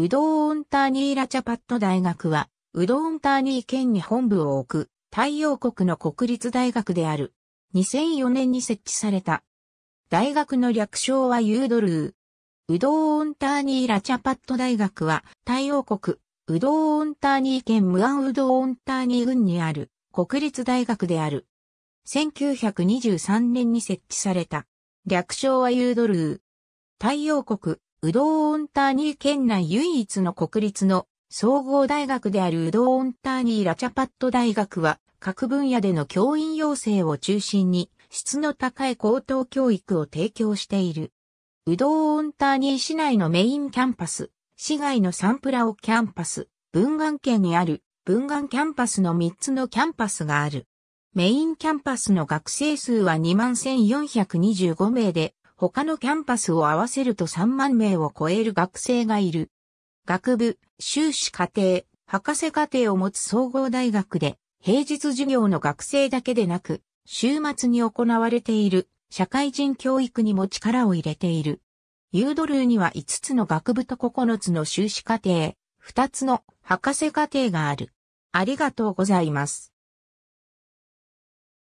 ウドーンターニー・ラチャパット大学は、ウドーンターニー県に本部を置く、太陽国の国立大学である。2004年に設置された。大学の略称はユードルー。ウドーンターニー・ラチャパット大学は、太陽国、ウドーンターニー県ムアンウドーンターニー郡にある、国立大学である。1923年に設置された。略称はユードルー。太陽国、ウドーオンターニー県内唯一の国立の総合大学であるウドーオンターニーラチャパット大学は各分野での教員養成を中心に質の高い高等教育を提供している。ウドーオンターニー市内のメインキャンパス、市外のサンプラオキャンパス、文岩県にある文岩キャンパスの3つのキャンパスがある。メインキャンパスの学生数は21,425名で、他のキャンパスを合わせると3万名を超える学生がいる。学部、修士課程、博士課程を持つ総合大学で、平日授業の学生だけでなく、週末に行われている社会人教育にも力を入れている。ユードルーには5つの学部と9つの修士課程、2つの博士課程がある。ありがとうございます。